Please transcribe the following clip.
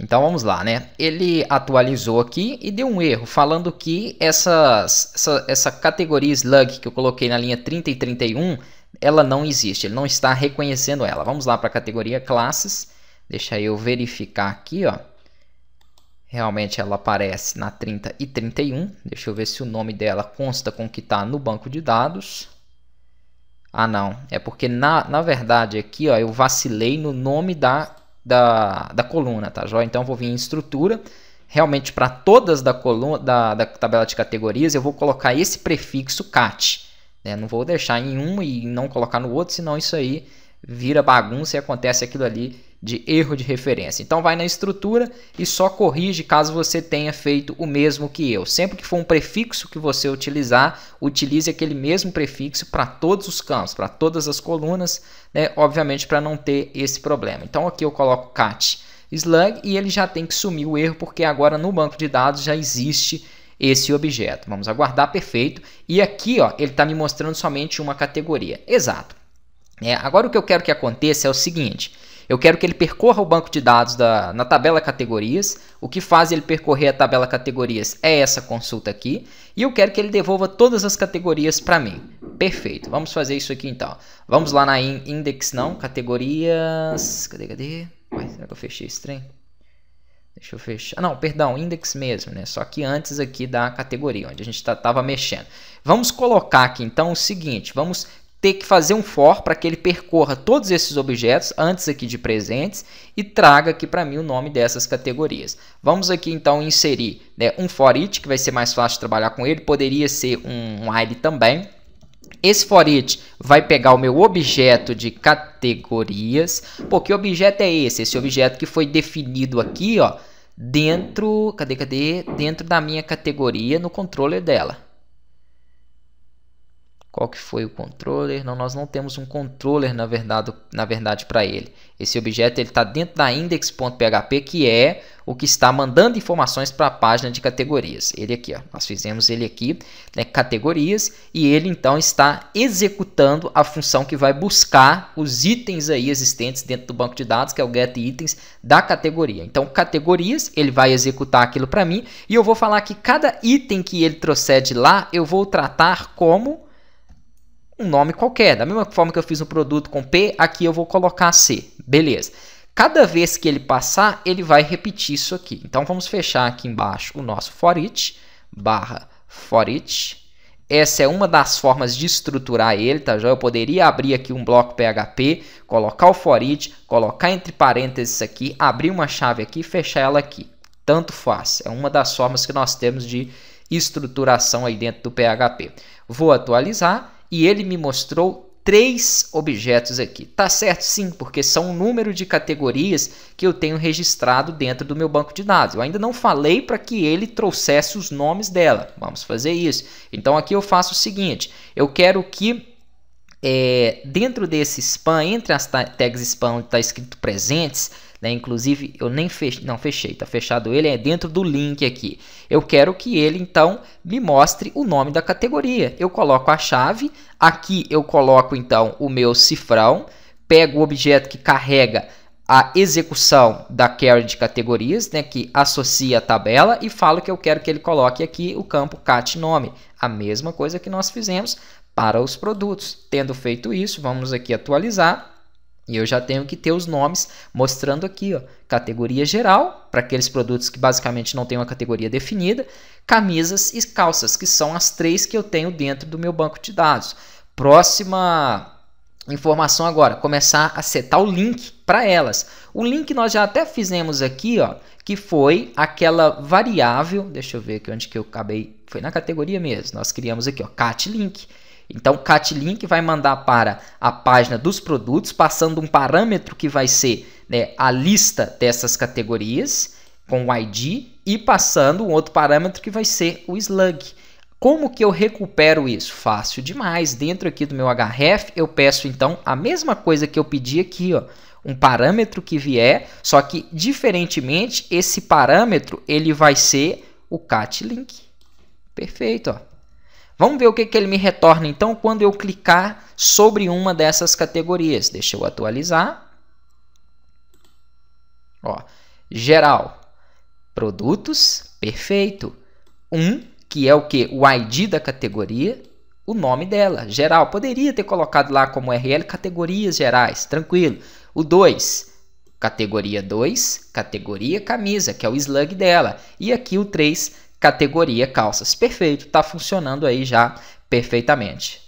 Então vamos lá, né? Ele atualizou aqui e deu um erro, falando que essas, essa, essa categoria slug que eu coloquei na linha 30 e 31, ela não existe, ele não está reconhecendo ela. Vamos lá para a categoria classes, deixa eu verificar aqui, ó. Realmente ela aparece na 30 e 31, deixa eu ver se o nome dela consta com o que está no banco de dados. Ah não, é porque na, na verdade aqui ó, eu vacilei no nome da da, da coluna, tá joia? Então eu vou vir em estrutura, realmente para todas da, coluna, da, da tabela de categorias eu vou colocar esse prefixo cat, né? Não vou deixar em um e não colocar no outro, senão isso aí vira bagunça e acontece aquilo ali de erro de referência. Então vai na estrutura e só corrige caso você tenha feito o mesmo que eu. Sempre que for um prefixo que você utilizar, utilize aquele mesmo prefixo para todos os campos, para todas as colunas, né? obviamente para não ter esse problema. Então aqui eu coloco cat slug e ele já tem que sumir o erro porque agora no banco de dados já existe esse objeto. Vamos aguardar perfeito. E aqui ó, ele está me mostrando somente uma categoria. Exato. É, agora o que eu quero que aconteça é o seguinte eu quero que ele percorra o banco de dados da, na tabela categorias. O que faz ele percorrer a tabela categorias é essa consulta aqui. E eu quero que ele devolva todas as categorias para mim. Perfeito. Vamos fazer isso aqui então. Vamos lá na in index não, categorias... Cadê, cadê? Ué, será que eu fechei esse trem? Deixa eu fechar. Não, perdão, index mesmo, né? Só que antes aqui da categoria, onde a gente estava tá, mexendo. Vamos colocar aqui então o seguinte: vamos ter que fazer um for para que ele percorra todos esses objetos antes aqui de presentes e traga aqui para mim o nome dessas categorias. Vamos aqui então inserir né, um for each, que vai ser mais fácil trabalhar com ele, poderia ser um, while também. Esse for each vai pegar o meu objeto de categorias. Pô, que objeto é esse? Esse objeto que foi definido aqui, ó, dentro, cadê, cadê? Dentro da minha categoria no controller dela. Qual que foi o controller? Não, nós não temos um controller na verdade, na verdade para ele. Esse objeto ele está dentro da index.php que é o que está mandando informações para a página de categorias. Ele aqui, ó, nós fizemos ele aqui, né, categorias, e ele então está executando a função que vai buscar os itens aí existentes dentro do banco de dados, que é o getItems da categoria. Então, categorias, ele vai executar aquilo para mim, e eu vou falar que cada item que ele trouxer de lá, eu vou tratar como um nome qualquer. Da mesma forma que eu fiz um produto com P, aqui eu vou colocar C. Beleza. Cada vez que ele passar, ele vai repetir isso aqui. Então, vamos fechar aqui embaixo o nosso for each, barra for each. Essa é uma das formas de estruturar ele, tá? Eu poderia abrir aqui um bloco PHP, colocar o for each, colocar entre parênteses aqui, abrir uma chave aqui e fechar ela aqui. Tanto faz. É uma das formas que nós temos de estruturação aí dentro do PHP. Vou atualizar e ele me mostrou três objetos aqui. Tá certo? Sim, porque são um número de categorias que eu tenho registrado dentro do meu banco de dados. Eu ainda não falei para que ele trouxesse os nomes dela. Vamos fazer isso. Então aqui eu faço o seguinte: eu quero que é, dentro desse spam, entre as tags spam está escrito presentes, né? Inclusive, eu nem fechei, não fechei, tá fechado ele, é dentro do link aqui. Eu quero que ele, então, me mostre o nome da categoria. Eu coloco a chave, aqui eu coloco, então, o meu cifrão, pego o objeto que carrega a execução da query de categorias, né, que associa a tabela e falo que eu quero que ele coloque aqui o campo cat nome. A mesma coisa que nós fizemos para os produtos. Tendo feito isso, vamos aqui atualizar e eu já tenho que ter os nomes mostrando aqui, ó, categoria geral, para aqueles produtos que basicamente não têm uma categoria definida, camisas e calças, que são as três que eu tenho dentro do meu banco de dados. Próxima informação agora, começar a setar o link para elas. O link nós já até fizemos aqui, ó, que foi aquela variável, deixa eu ver aqui onde que eu acabei, foi na categoria mesmo, nós criamos aqui, ó, cat link então, o CatLink vai mandar para a página dos produtos, passando um parâmetro que vai ser né, a lista dessas categorias com o ID e passando um outro parâmetro que vai ser o slug. Como que eu recupero isso? Fácil demais. Dentro aqui do meu href, eu peço então a mesma coisa que eu pedi aqui, ó, um parâmetro que vier, só que diferentemente esse parâmetro ele vai ser o catlink. Perfeito, ó. Vamos ver o que, que ele me retorna então quando eu clicar sobre uma dessas categorias. Deixa eu atualizar. Ó, geral, produtos, perfeito. Um, que é o que? O ID da categoria, o nome dela, geral. Poderia ter colocado lá como URL categorias gerais, tranquilo. O 2, categoria 2, categoria camisa, que é o slug dela. E aqui o 3, categoria calças. Perfeito, está funcionando aí já perfeitamente.